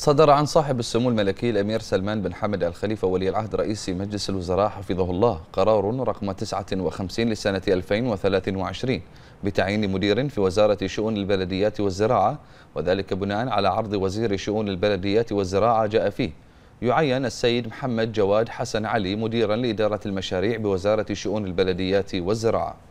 صدر عن صاحب السمو الملكي الأمير سلمان بن حمد الخليفة ولي العهد رئيس مجلس الوزراء حفظه الله قرار رقم 59 لسنة 2023 بتعيين مدير في وزارة شؤون البلديات والزراعة وذلك بناء على عرض وزير شؤون البلديات والزراعة جاء فيه يعين السيد محمد جواد حسن علي مديرا لإدارة المشاريع بوزارة شؤون البلديات والزراعة